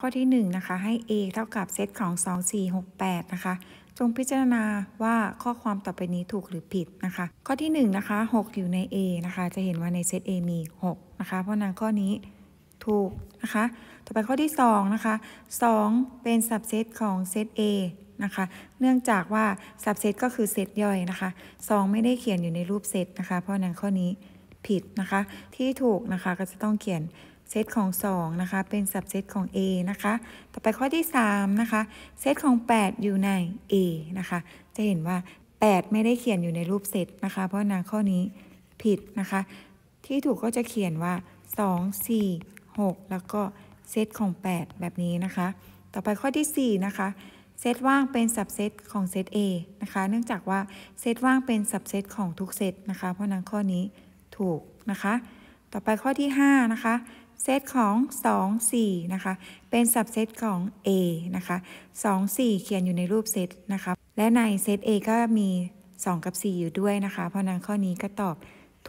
ข้อที่1นนะคะ ให้ a เท่ากับเซตของ2 4 6 8 นะคะ จงพิจารณาว่าข้อความต่อไปนี้ถูกหรือผิดนะคะข้อที่ 1นนะคะ6อยู่ใน a นะคะจะเห็นว่าในเซต a มี6นะคะเพราะนั้นข้อนี้ถูกนะคะต่อไปข้อที่2นะคะ2เป็นสับเซตของเซต a นะคะเนื่องจากว่าสับเซตก็คือเซตย่อยนะคะ2ไม่ได้เขียนอยู่ในรูปเซตนะคะเพราะนั้นข้อนี้ผิดนะคะที่ถูกนะคะก็จะต้องเขียนเซตของ 2 นะคะเป็นสับเซตของ A นะคะ ต่อไปข้อที่ 3 นะคะเซตของ 8 อยู่ใน A นะคะ จะเห็นว่า 8 ไม่ได้เขียนอยู่ในรูปเซตนะคะ เพราะนะข้อนี้ผิดนะคะ ที่ถูกก็จะเขียนว่า 2 4 6แล้วก็เซตของ 8 แบบนี้นะคะ ต่อไปข้อที่ 4 นะคะ เซตว่างเป็นสับเซตของเซต A นะคะ เนื่องจากว่าเซตว่างเป็นสับเซตของทุกเซตนะคะ เพราะนั้นข้อนี้ถูกนะคะ ต่อไปข้อที่5นะคะเซตของ 2 4นะคะเป็นสับเซตของ A นะคะ2 4 เขียนอยู่ในรูปเซตนะคะและในเซต A ก็มี 2 กับ 4 อยู่ด้วยนะคะเพราะนั้นข้อนี้ก็ตอบ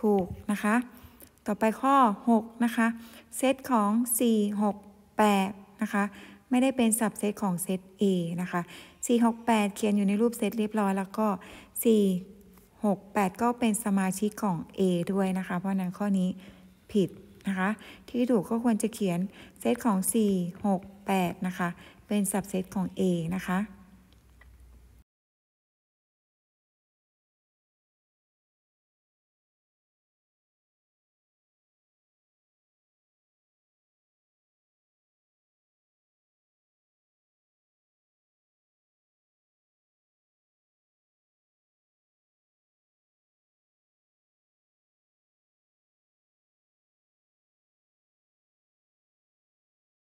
ถูกนะคะต่อไปข้อ6นะคะเซตของ4 6 8นะคะไม่ได้เป็นสับเซตของเซต A นะคะ4 6 8 เขียนอยู่ในรูปเซตเรียบร้อย แล้วก็ 4 6 8 ก็เป็นสมาชิกของ A ด้วยนะคะเพราะนั้นข้อนี้ผิดนะคะที่ถูกก็ควรจะเขียนเซตของ 4 6 8นะคะ เป็นสับเซตของ A นะคะ